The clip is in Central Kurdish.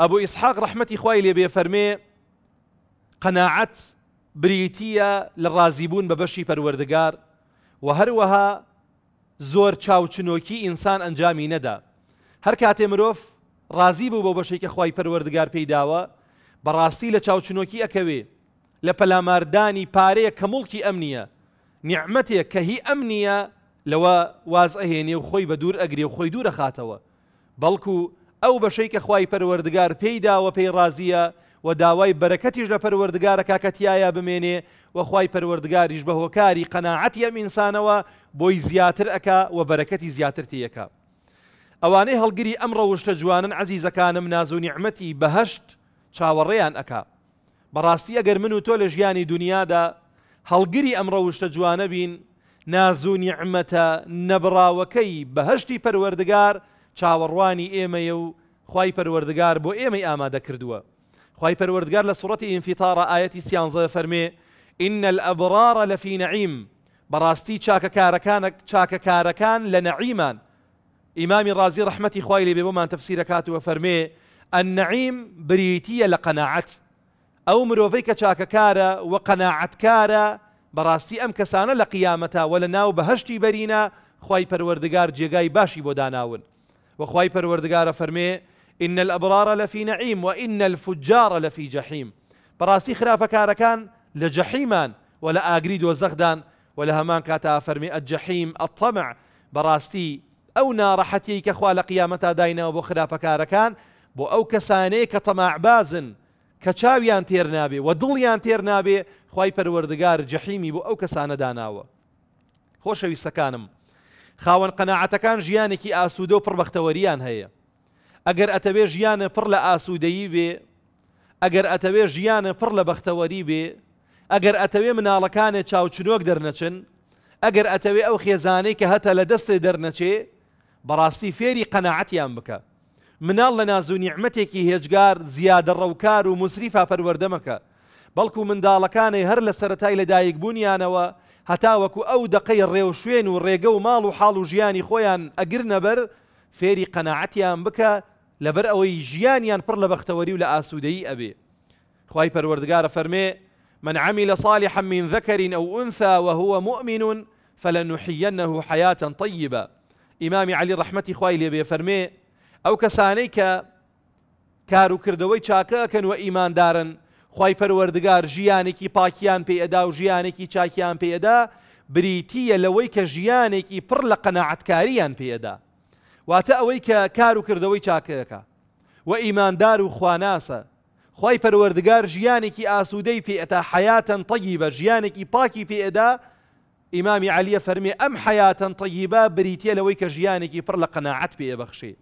ئەبوو ئیسحاق ڕحمەتی خوای لێبێ فەرمێ قەناعەت بریتە لە ڕازیبوون بە بەشی پەروەردگار و هەروەها زۆر چاوچنۆکی ئینسان ئەنجامی نەدا هەر کاتێ مرۆڤ ڕازی بوو بۆ بەشێکە خی پەروەردگار پێیداوە بەڕاستی لە چاوچنۆکی ئەکەوێ لە پەلاماردانی پارەیە کە مڵکی ئەمنیە نیعممەتێک کە هی ئەمنیە لەوە واز ئەهێنێ و خۆی بە دوور ئەگری و خۆی دوورە خاتەوە بەڵکو ئەو بەشەی کە خوای پەروەردگار پێیداوە پێی ڕازیە و داوای بەرەکەتیش لە پەروەردگارە کاکەتیایە بمێنێ و خوای پەروەردگاریش بە هۆکاری قەناعەتیە ئینسانەوە بۆی زیاتر ئەک و بەرەکەتی زیاتر تیەکە. ئەوانەی هەڵگیری ئەم ڕەوشتە جوانن عزیزەکانم نازونیعممەتی بەهشت چاوەڕێیان ئەک. بەڕاستی ئەگەر من و تۆ لە ژیانی دنیادا هەڵگیری ئەم ڕەوشتە جوانە بین نازونیعممەتە نەبراوەکەی بەهشتی پەروەردگار، چاوەڕوانی ئێمەیە و خی پەروەردگار بۆ ئێمەی ئامادە کردووە خی پەروەردگار لە سوەتی ئینفیتارە ئاەتی سیانزە فەرمێ إن الأبرار لفي نعيم براستي چاكە كاركان چاکەکارەکان لە نەعیمان ئیمامی ڕازی ڕحمەتی خی لێ بێبمان تەفسیرە کاتوە فەرمێ ئەن نەعیم بریتیە لە قەنەعەت ئەو مرۆڤەی کە چاکەکارە و قەنەعەتکارە بەڕاستی ئەم کەسانە لە قیامەتە وە لە ناو بەهشتی بەرینە خی پەروەردگار جێگای باشی بۆ داناون وخواي پروردگار فرمي إن الأبرار لفي نعيم وإن الفجار لفي جحيم براسي خرافة كاركان لجحيمان ولا آقريد وزغدان ولا همان كاتا فرمي الجحيم الطمع براستي أو نار حتيك كخوا قيامتا داينا وبو خرافة كاركان بو أو كسانيك طمع بازن كچاویان تێر نابێ و دڵیان تێر نابێ بو پەروەردگار جەحیمی داناو خوشوي سكانم خاوەن قەنەعەتەکان ژیانێکی ئاسوودە و پڕبەختەوەریان هەیە ئەگەر ئەتەوێ ژیانە پڕ لە ئاسوودەیی بێ ئەگەر ئەتەوێ ژیانە پڕ لە بەختەوەری بێ ئەگەر ئەتەوێ مناڵەکانە چاوچنۆک دەرنەچن ئەگەر ئەتەوێ ئەو خێزانەی کە هەتە لە دەستێ دەرنەچێ بەڕاستی فێری قەنەعەتیان بکە مناڵ لە نازوونیعممەتێکی هێجگار زیادە ڕەوکار و مسریفا پەروەردەمەکە بەڵکو منداڵەکانی هەر لە سەتای لەدایک بوونیانەوە هەتاوەکو ئەو دقەی ڕێو شوێن و ڕێگە و ماڵ و حاڵ و ژیانی خۆیان ئەگر نەبەر فێری قەنەعەتیان بکە لەبەر ئەوەی ژیانیان پڕ لە بەختەوەری و لە ئاسوودەیی من عمل صالحا من ذكر أو أنثى وهو مؤمن فلنحيينه حياة طيبة إمام علي رحمة خوي لي فرمي أو كسانيك كارو كردوي شاكاكا وإيمان دارن خی پەروەردگار ژیانێکی پاکیان پێئدا و ژیانێکی چاکیان پێدا بریتیە لەوەی کە ژیانێکی پڕ لە قەنەعاتکاریان پێدا واتە ئەوەی کە کار و کردەوەی چاکەکە و ئیماندار و خواناسە خی پەروەردگار ژیانێکی ئاسوودەی پێئتا حیاتەن تەگی بە ژیانێکی پاکی پێئدا ئیمامی علیە فەرمی ئەم حیاتەن تەگیبا بریتە لەوەی کە ژیانێکی پڕ لە قەنەعات پێبەخشێ.